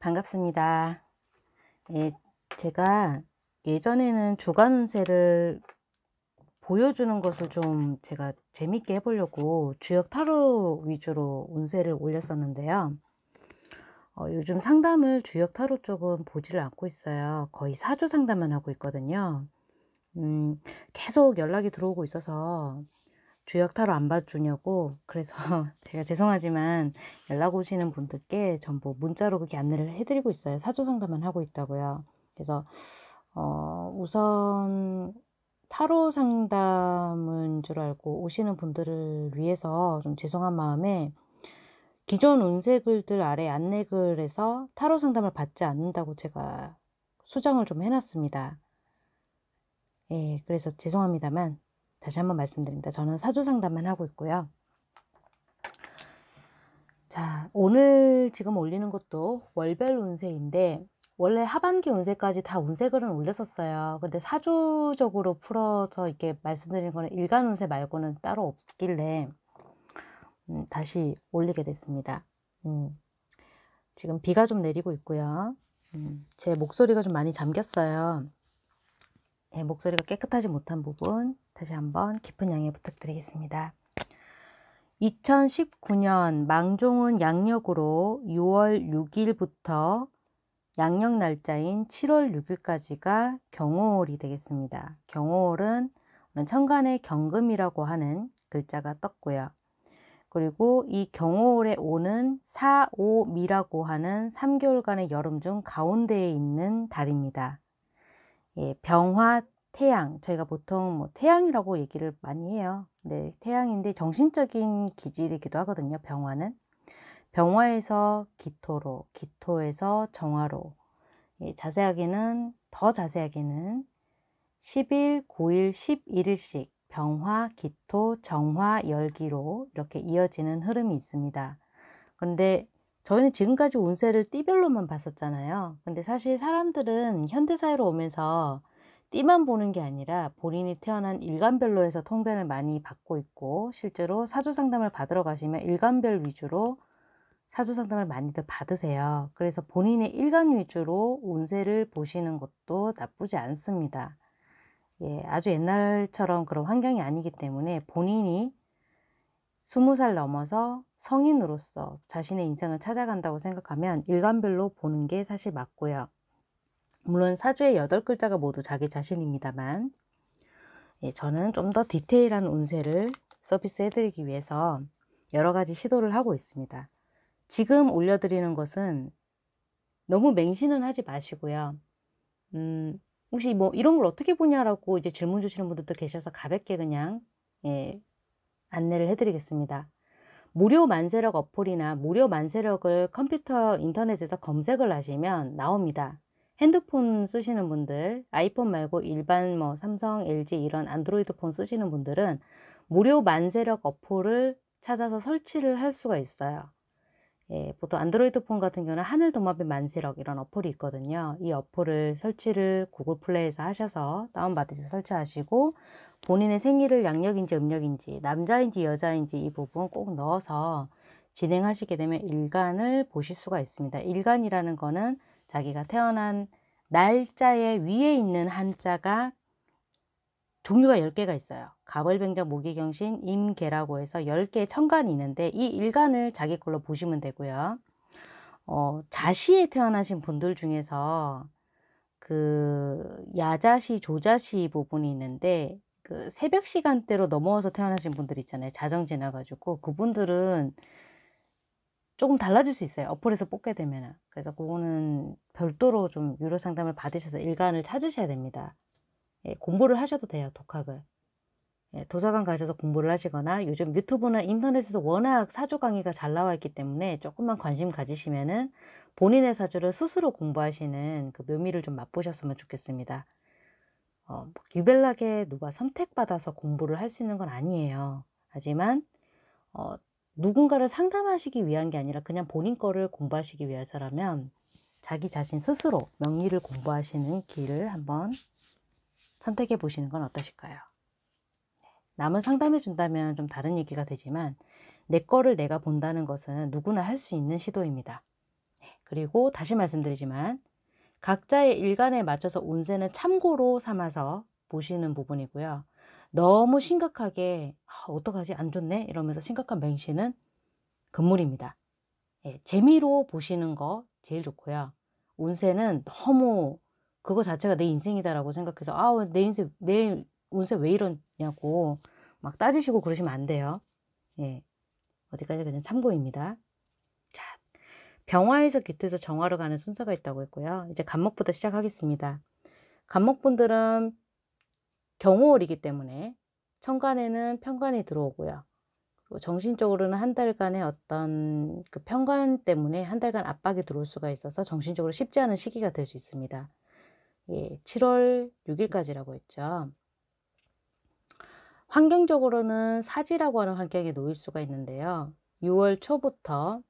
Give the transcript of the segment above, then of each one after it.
반갑습니다. 예, 제가 예전에는 주간 운세를 보여주는 것을 좀 제가 재밌게 해보려고 주역 타로 위주로 운세를 올렸었는데요. 어, 요즘 상담을 주역 타로 쪽은 보지를 않고 있어요. 거의 사주 상담만 하고 있거든요. 음, 계속 연락이 들어오고 있어서 주역 타로 안 봐주냐고 그래서 제가 죄송하지만 연락 오시는 분들께 전부 문자로 그렇게 안내를 해드리고 있어요. 사주 상담만 하고 있다고요. 그래서 어, 우선 타로 상담인 줄 알고 오시는 분들을 위해서 좀 죄송한 마음에 기존 운세글들 아래 안내글에서 타로 상담을 받지 않는다고 제가 수정을 좀 해놨습니다. 예, 그래서 죄송합니다만 다시 한번 말씀드립니다. 저는 사주 상담만 하고 있고요. 자, 오늘 지금 올리는 것도 월별 운세인데 원래 하반기 운세까지 다 운세글은 올렸었어요. 근데 사주적으로 풀어서 이렇게 말씀드리는 거는 일간 운세 말고는 따로 없길래 음, 다시 올리게 됐습니다. 음, 지금 비가 좀 내리고 있고요. 음, 제 목소리가 좀 많이 잠겼어요. 예, 목소리가 깨끗하지 못한 부분 다시 한번 깊은 양해 부탁드리겠습니다. 2019년 망종은 양력으로 6월 6일부터 양력 날짜인 7월 6일까지가 경호월이 되겠습니다. 경호월은 천간의 경금이라고 하는 글자가 떴고요. 그리고 이경호월에 오는 4, 5미라고 하는 3개월간의 여름 중 가운데에 있는 달입니다. 예, 병화 태양 저희가 보통 뭐 태양이라고 얘기를 많이 해요. 네, 태양인데 정신적인 기질이기도 하거든요. 병화는 병화에서 기토로, 기토에서 정화로. 예, 자세하게는 더 자세하게는 10일, 9일, 11일씩 병화, 기토, 정화, 열기로 이렇게 이어지는 흐름이 있습니다. 그런데 저희는 지금까지 운세를 띠별로만 봤었잖아요. 근데 사실 사람들은 현대사회로 오면서 띠만 보는 게 아니라 본인이 태어난 일간별로 해서 통변을 많이 받고 있고 실제로 사주 상담을 받으러 가시면 일간별 위주로 사주 상담을 많이들 받으세요. 그래서 본인의 일간 위주로 운세를 보시는 것도 나쁘지 않습니다. 예, 아주 옛날처럼 그런 환경이 아니기 때문에 본인이 스무 살 넘어서 성인으로서 자신의 인생을 찾아간다고 생각하면 일관별로 보는 게 사실 맞고요. 물론 사주의 여덟 글자가 모두 자기 자신입니다만 예, 저는 좀 더 디테일한 운세를 서비스해드리기 위해서 여러 가지 시도를 하고 있습니다. 지금 올려드리는 것은 너무 맹신은 하지 마시고요. 음, 혹시 뭐 이런 걸 어떻게 보냐라고 이제 질문 주시는 분들도 계셔서 가볍게 그냥 예, 안내를 해드리겠습니다. 무료 만세력 어플이나 무료 만세력을 컴퓨터 인터넷에서 검색을 하시면 나옵니다. 핸드폰 쓰시는 분들, 아이폰 말고 일반 뭐 삼성, LG 이런 안드로이드 폰 쓰시는 분들은 무료 만세력 어플을 찾아서 설치를 할 수가 있어요. 예, 보통 안드로이드 폰 같은 경우는 하늘 도마뱀 만세력 이런 어플이 있거든요. 이 어플을 설치를 구글 플레이에서 하셔서 다운받으셔서 설치하시고 본인의 생일을 양력인지 음력인지 남자인지 여자인지 이 부분 꼭 넣어서 진행하시게 되면 일간을 보실 수가 있습니다. 일간이라는 거는 자기가 태어난 날짜의 위에 있는 한자가 종류가 10개가 있어요. 가벌병정 모기경신, 임계라고 해서 10개의 천간이 있는데 이 일간을 자기 걸로 보시면 되고요. 어, 자시에 태어나신 분들 중에서 그 야자시, 조자시 부분이 있는데 그 새벽 시간대로 넘어와서 태어나신 분들 있잖아요. 자정 지나가지고 그분들은 조금 달라질 수 있어요. 어플에서 뽑게 되면. 은 그래서 그거는 별도로 좀 유료 상담을 받으셔서 일간을 찾으셔야 됩니다. 예, 공부를 하셔도 돼요. 독학을. 예, 도서관 가셔서 공부를 하시거나 요즘 유튜브나 인터넷에서 워낙 사주 강의가 잘 나와 있기 때문에 조금만 관심 가지시면은 본인의 사주를 스스로 공부하시는 그 묘미를 좀 맛보셨으면 좋겠습니다. 어, 유별나게 누가 선택받아서 공부를 할 수 있는 건 아니에요. 하지만 어, 누군가를 상담하시기 위한 게 아니라 그냥 본인 거를 공부하시기 위해서라면 자기 자신 스스로 명리를 공부하시는 길을 한번 선택해 보시는 건 어떠실까요? 네. 남은 상담해 준다면 좀 다른 얘기가 되지만 내 거를 내가 본다는 것은 누구나 할 수 있는 시도입니다. 네. 그리고 다시 말씀드리지만 각자의 일간에 맞춰서 운세는 참고로 삼아서 보시는 부분이고요. 너무 심각하게 아, 어떡하지 안 좋네 이러면서 심각한 맹신은 금물입니다. 예, 재미로 보시는 거 제일 좋고요. 운세는 너무 그거 자체가 내 인생이다라고 생각해서 아우 내 인생 내 운세 왜 이러냐고 막 따지시고 그러시면 안 돼요. 예. 어디까지 그냥 참고입니다. 자, 병화에서 기토에서 정화로 가는 순서가 있다고 했고요. 이제 간목부터 시작하겠습니다. 간목분들은 경호월이기 때문에 천간에는 편간이 들어오고요. 그리고 정신적으로는 한 달간의 어떤 그 편간 때문에 한 달간 압박이 들어올 수가 있어서 정신적으로 쉽지 않은 시기가 될 수 있습니다. 예, 7월 6일까지라고 했죠. 환경적으로는 사지라고 하는 환경에 놓일 수가 있는데요. 6월 초부터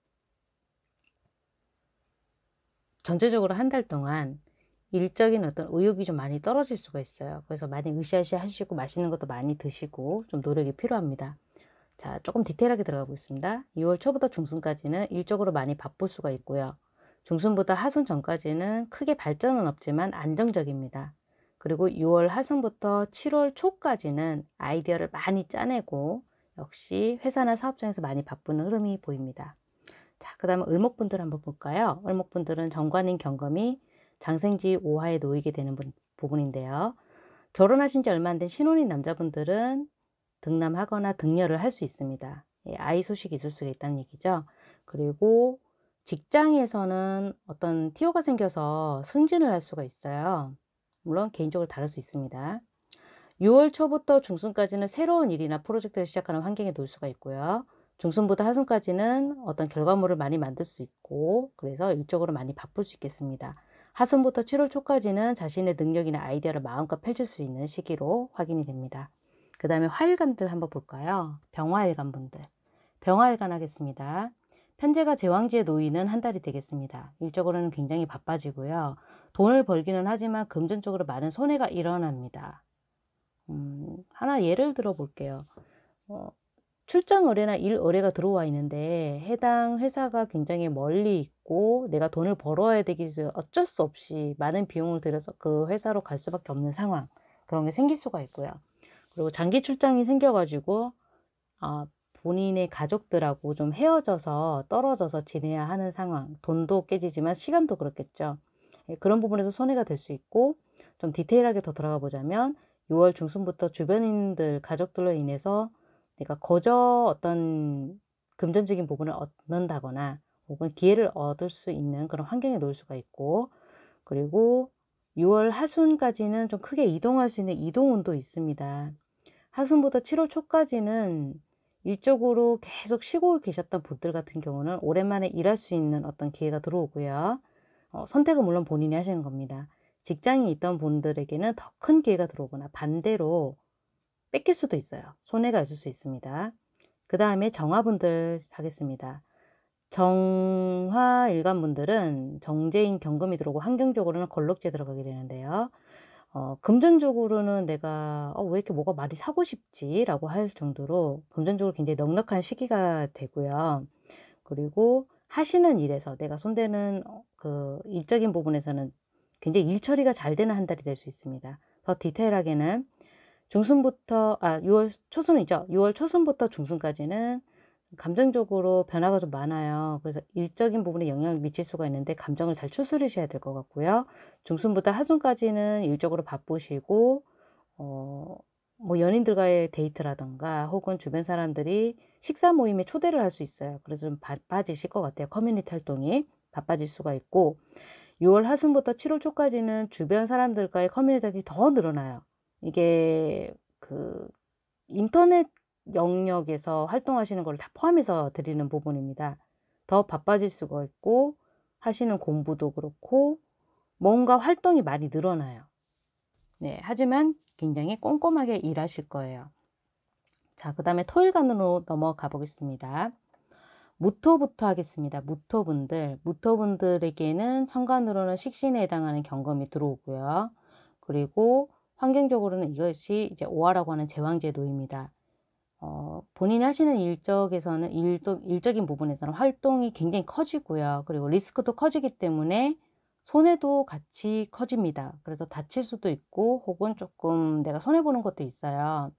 전체적으로 한 달 동안 일적인 어떤 의욕이 좀 많이 떨어질 수가 있어요. 그래서 많이 으쌰으쌰 하시고 맛있는 것도 많이 드시고 좀 노력이 필요합니다. 자, 조금 디테일하게 들어가 보겠습니다. 6월 초부터 중순까지는 일적으로 많이 바쁠 수가 있고요. 중순보다 하순 전까지는 크게 발전은 없지만 안정적입니다. 그리고 6월 하순부터 7월 초까지는 아이디어를 많이 짜내고 역시 회사나 사업장에서 많이 바쁜 흐름이 보입니다. 자, 그 다음에 을목분들 한번 볼까요? 을목분들은 정관인 경검이 장생지 5화에 놓이게 되는 분, 부분인데요. 결혼하신 지 얼마 안 된 신혼인 남자분들은 등남하거나 등녀를 할 수 있습니다. 예, 아이 소식이 있을 수 있다는 얘기죠. 그리고 직장에서는 어떤 티오가 생겨서 승진을 할 수가 있어요. 물론 개인적으로 다를 수 있습니다. 6월 초부터 중순까지는 새로운 일이나 프로젝트를 시작하는 환경에 놓을 수가 있고요. 중순부터 하순까지는 어떤 결과물을 많이 만들 수 있고 그래서 일적으로 많이 바쁠 수 있겠습니다. 하순부터 7월 초까지는 자신의 능력이나 아이디어를 마음껏 펼칠 수 있는 시기로 확인이 됩니다. 그 다음에 화일간들 한번 볼까요? 병화일간 분들. 병화일간 하겠습니다. 현재가 제왕지에 놓이는 한 달이 되겠습니다. 일적으로는 굉장히 바빠지고요. 돈을 벌기는 하지만 금전적으로 많은 손해가 일어납니다. 음, 하나 예를 들어 볼게요. 어, 출장 의뢰나 일 의뢰가 들어와 있는데 해당 회사가 굉장히 멀리 있고 내가 돈을 벌어야 되기 위해서 어쩔 수 없이 많은 비용을 들여서 그 회사로 갈 수밖에 없는 상황 그런 게 생길 수가 있고요. 그리고 장기 출장이 생겨가지고 어, 본인의 가족들하고 좀 헤어져서 떨어져서 지내야 하는 상황, 돈도 깨지지만 시간도 그렇겠죠. 예, 그런 부분에서 손해가 될 수 있고 좀 디테일하게 더 들어가 보자면 6월 중순부터 주변인들, 가족들로 인해서 내가 거저 어떤 금전적인 부분을 얻는다거나 혹은 기회를 얻을 수 있는 그런 환경에 놓을 수가 있고 그리고 6월 하순까지는 좀 크게 이동할 수 있는 이동운도 있습니다. 하순부터 7월 초까지는 일적으로 계속 쉬고 계셨던 분들 같은 경우는 오랜만에 일할 수 있는 어떤 기회가 들어오고요. 어, 선택은 물론 본인이 하시는 겁니다. 직장이 있던 분들에게는 더 큰 기회가 들어오거나 반대로 뺏길 수도 있어요. 손해가 있을 수 있습니다. 그 다음에 정화분들 하겠습니다. 정화 일관분들은 정제인 경금이 들어오고 환경적으로는 걸럭제 들어가게 되는데요. 어, 금전적으로는 내가 어, 왜 이렇게 뭐가 많이 사고 싶지라고 할 정도로 금전적으로 굉장히 넉넉한 시기가 되고요. 그리고 하시는 일에서 내가 손대는 어, 그 일적인 부분에서는 굉장히 일 처리가 잘 되는 한 달이 될 수 있습니다. 더 디테일하게는 중순부터 아 6월 초순이죠. 6월 초순부터 중순까지는 감정적으로 변화가 좀 많아요. 그래서 일적인 부분에 영향을 미칠 수가 있는데 감정을 잘 추스르셔야 될 것 같고요. 중순부터 하순까지는 일적으로 바쁘시고 어, 뭐 연인들과의 데이트라던가 혹은 주변 사람들이 식사 모임에 초대를 할 수 있어요. 그래서 좀 바빠지실 것 같아요. 커뮤니티 활동이 바빠질 수가 있고 6월 하순부터 7월 초까지는 주변 사람들과의 커뮤니티 더 늘어나요. 이게 그 인터넷 영역에서 활동하시는 걸 다 포함해서 드리는 부분입니다. 더 바빠질 수가 있고 하시는 공부도 그렇고 뭔가 활동이 많이 늘어나요. 네, 하지만 굉장히 꼼꼼하게 일하실 거예요. 자, 그 다음에 토일간으로 넘어가 보겠습니다. 무토부터 하겠습니다. 무토분들. 무토분들에게는 천간으로는 식신에 해당하는 경검이 들어오고요. 그리고 환경적으로는 이것이 이제 오화라고 하는 제왕제도입니다. 어, 본인이 하시는 일적에서는 일적, 일적인 부분에서는 활동이 굉장히 커지고요. 그리고 리스크도 커지기 때문에 손해도 같이 커집니다. 그래서 다칠 수도 있고 혹은 조금 내가 손해 보는 것도 있어요.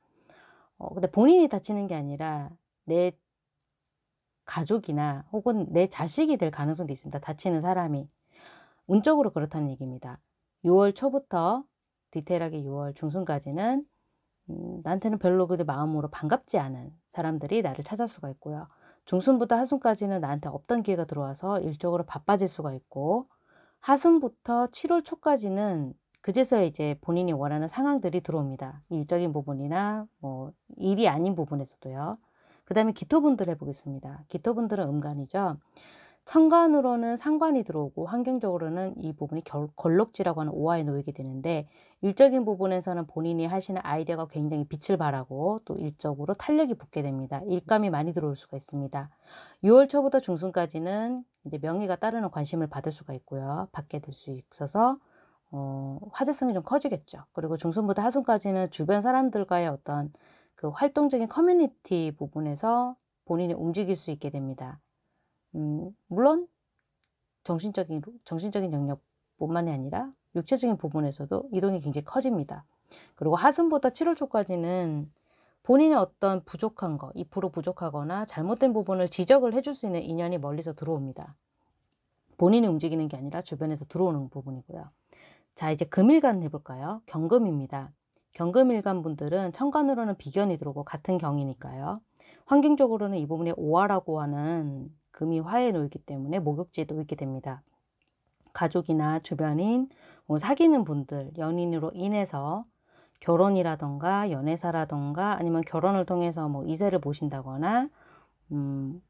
어, 근데 본인이 다치는 게 아니라 내 가족이나 혹은 내 자식이 될 가능성도 있습니다. 다치는 사람이 운적으로 그렇다는 얘기입니다. 6월 초부터 디테일하게 6월 중순까지는 음, 나한테는 별로 그 마음으로 반갑지 않은 사람들이 나를 찾을 수가 있고요. 중순부터 하순까지는 나한테 없던 기회가 들어와서 일적으로 바빠질 수가 있고 하순부터 7월 초까지는 그제서야 이제 본인이 원하는 상황들이 들어옵니다. 일적인 부분이나 뭐 일이 아닌 부분에서도요. 그 다음에 기토분들 해보겠습니다. 기토분들은 음간이죠. 창간으로는 상관이 들어오고 환경적으로는 이 부분이 결, 걸럭지라고 하는 오화에 놓이게 되는데 일적인 부분에서는 본인이 하시는 아이디어가 굉장히 빛을 발하고 또 일적으로 탄력이 붙게 됩니다. 일감이 많이 들어올 수가 있습니다. 6월 초부터 중순까지는 이제 명의가 따르는 관심을 받을 수가 있고요. 받게 될 수 있어서 어, 화제성이 좀 커지겠죠. 그리고 중순부터 하순까지는 주변 사람들과의 어떤 그 활동적인 커뮤니티 부분에서 본인이 움직일 수 있게 됩니다. 음, 물론 정신적인 정신적인 영역뿐만이 아니라 육체적인 부분에서도 이동이 굉장히 커집니다. 그리고 하순부터 7월 초까지는 본인의 어떤 부족한 거, 입으로 부족하거나 잘못된 부분을 지적을 해줄 수 있는 인연이 멀리서 들어옵니다. 본인이 움직이는 게 아니라 주변에서 들어오는 부분이고요. 자, 이제 금일간 해볼까요? 경금입니다. 경금일간 분들은 천간으로는 비견이 들어오고 같은 경이니까요. 환경적으로는 이 부분에 오화라고 하는 금이 화해 놓이기 때문에 목욕지에 놓이게 됩니다. 가족이나 주변인, 뭐 사귀는 분들, 연인으로 인해서 결혼이라던가 연애사라던가 아니면 결혼을 통해서 뭐 이세를 보신다거나 음,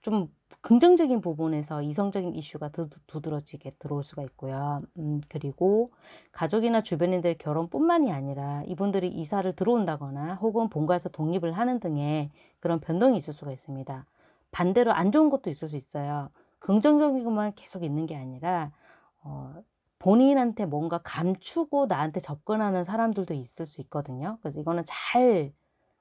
좀 긍정적인 부분에서 이성적인 이슈가 두드러지게 들어올 수가 있고요. 음, 그리고 가족이나 주변인들의 결혼뿐만이 아니라 이분들이 이사를 들어온다거나 혹은 본가에서 독립을 하는 등의 그런 변동이 있을 수가 있습니다. 반대로 안 좋은 것도 있을 수 있어요. 긍정적인 것만 계속 있는 게 아니라 어, 본인한테 뭔가 감추고 나한테 접근하는 사람들도 있을 수 있거든요. 그래서 이거는 잘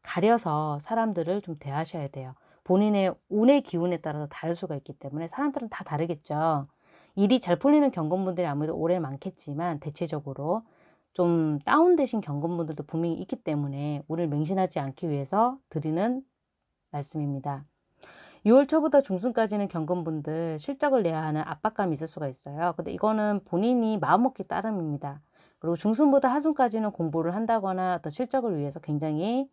가려서 사람들을 좀 대하셔야 돼요. 본인의 운의 기운에 따라서 다를 수가 있기 때문에 사람들은 다 다르겠죠. 일이 잘 풀리는 경건분들이 아무래도 오래 많겠지만 대체적으로 좀 다운되신 경건분들도 분명히 있기 때문에 오늘 맹신하지 않기 위해서 드리는 말씀입니다. 6월 초부터 중순까지는 경금분들 실적을 내야 하는 압박감이 있을 수가 있어요. 근데 이거는 본인이 마음먹기 따름입니다. 그리고 중순보다 하순까지는 공부를 한다거나 어떤 실적을 위해서 굉장히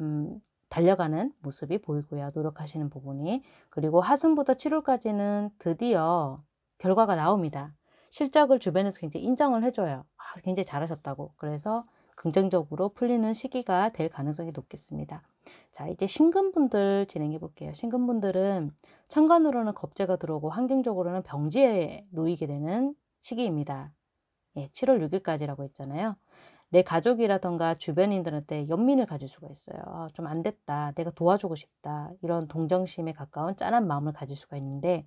음, 달려가는 모습이 보이고요. 노력하시는 부분이. 그리고 하순부터 7월까지는 드디어 결과가 나옵니다. 실적을 주변에서 굉장히 인정을 해줘요. 아, 굉장히 잘하셨다고. 그래서 긍정적으로 풀리는 시기가 될 가능성이 높겠습니다. 자, 이제 신근분들 진행해 볼게요. 신근분들은 천간으로는 겁재가 들어오고 환경적으로는 병지에 놓이게 되는 시기입니다. 예, 7월 6일까지라고 했잖아요. 내 가족이라던가 주변인들한테 연민을 가질 수가 있어요. 아, 좀안 됐다. 내가 도와주고 싶다. 이런 동정심에 가까운 짠한 마음을 가질 수가 있는데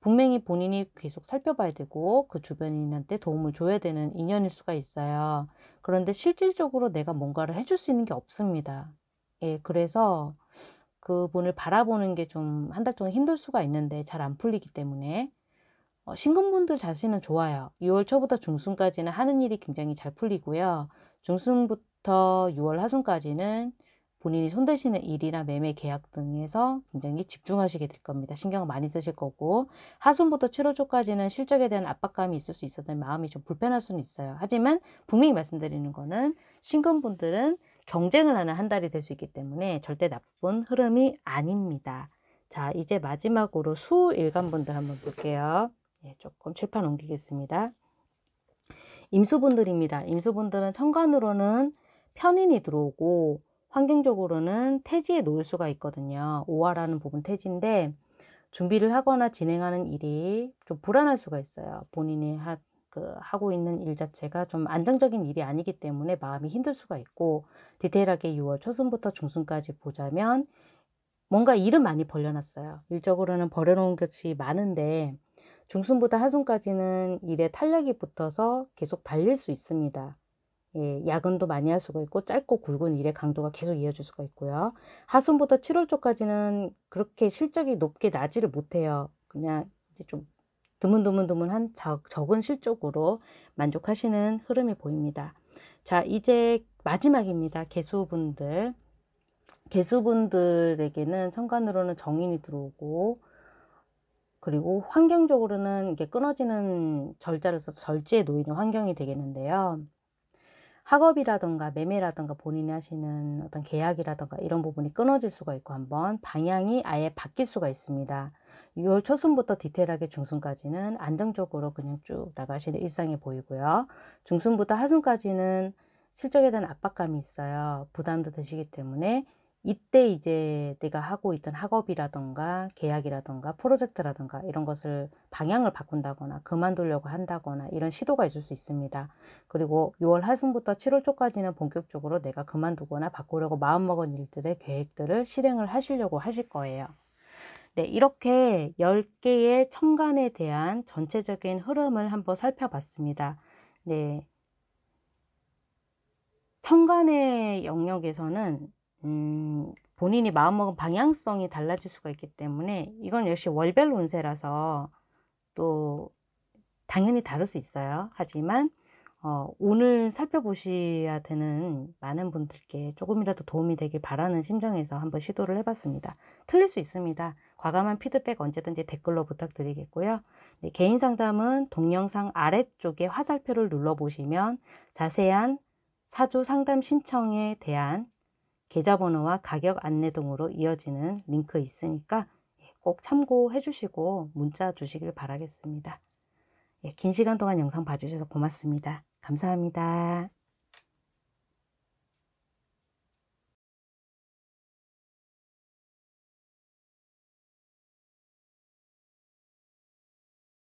분명히 본인이 계속 살펴봐야 되고 그 주변인한테 도움을 줘야 되는 인연일 수가 있어요. 그런데 실질적으로 내가 뭔가를 해줄 수 있는 게 없습니다. 예, 그래서 그분을 바라보는 게 좀 한 달 동안 힘들 수가 있는데 잘 안 풀리기 때문에 어, 신금분들 자신은 좋아요. 6월 초부터 중순까지는 하는 일이 굉장히 잘 풀리고요. 중순부터 6월 하순까지는 본인이 손대시는 일이나 매매 계약 등에서 굉장히 집중하시게 될 겁니다. 신경을 많이 쓰실 거고 하순부터 7월 초까지는 실적에 대한 압박감이 있을 수 있어서 마음이 좀 불편할 수는 있어요. 하지만 분명히 말씀드리는 거는 신금분들은 경쟁을 하는 한 달이 될 수 있기 때문에 절대 나쁜 흐름이 아닙니다. 자, 이제 마지막으로 수 일간분들 한번 볼게요. 예, 조금 칠판 옮기겠습니다. 임수분들입니다. 임수분들은 천간으로는 편인이 들어오고 환경적으로는 태지에 놓을 수가 있거든요. 오화라는 부분 태지인데 준비를 하거나 진행하는 일이 좀 불안할 수가 있어요. 본인이 하, 그 하고 있는 일 자체가 좀 안정적인 일이 아니기 때문에 마음이 힘들 수가 있고 디테일하게 6월 초순부터 중순까지 보자면 뭔가 일을 많이 벌려놨어요. 일적으로는 벌여놓은 것이 많은데 중순부터 하순까지는 일에 탄력이 붙어서 계속 달릴 수 있습니다. 예, 야근도 많이 할 수가 있고 짧고 굵은 일의 강도가 계속 이어질 수가 있고요. 하순부터 7월 초까지는 그렇게 실적이 높게 나지를 못해요. 그냥 이제 좀 드문드문드문한 적은 실적으로 만족하시는 흐름이 보입니다. 자, 이제 마지막입니다. 개수분들. 개수분들에게는 천간으로는 정인이 들어오고 그리고 환경적으로는 이게 끊어지는 절자를 써서 절제에 놓이는 환경이 되겠는데요. 학업이라든가매매라든가 본인이 하시는 어떤 계약이라든가 이런 부분이 끊어질 수가 있고 한번 방향이 아예 바뀔 수가 있습니다. 6월 초순부터 디테일하게 중순까지는 안정적으로 그냥 쭉 나가시는 일상이 보이고요. 중순부터 하순까지는 실적에 대한 압박감이 있어요. 부담도 되시기 때문에 이때 이제 내가 하고 있던 학업이라던가 계약이라던가 프로젝트라던가 이런 것을 방향을 바꾼다거나 그만두려고 한다거나 이런 시도가 있을 수 있습니다. 그리고 6월 하순부터 7월 초까지는 본격적으로 내가 그만두거나 바꾸려고 마음먹은 일들의 계획들을 실행을 하시려고 하실 거예요. 네, 이렇게 10개의 천간에 대한 전체적인 흐름을 한번 살펴봤습니다. 네. 천간의 영역에서는 음, 본인이 마음먹은 방향성이 달라질 수가 있기 때문에 이건 역시 월별 운세라서 또 당연히 다를 수 있어요. 하지만 어, 오늘 살펴보셔야 되는 많은 분들께 조금이라도 도움이 되길 바라는 심정에서 한번 시도를 해봤습니다. 틀릴 수 있습니다. 과감한 피드백 언제든지 댓글로 부탁드리겠고요. 네, 개인 상담은 동영상 아래쪽에 화살표를 눌러보시면 자세한 사주 상담 신청에 대한 계좌번호와 가격 안내 등으로 이어지는 링크 있으니까 예, 꼭 참고해 주시고 문자 주시길 바라겠습니다. 예, 긴 시간 동안 영상 봐주셔서 고맙습니다. 감사합니다.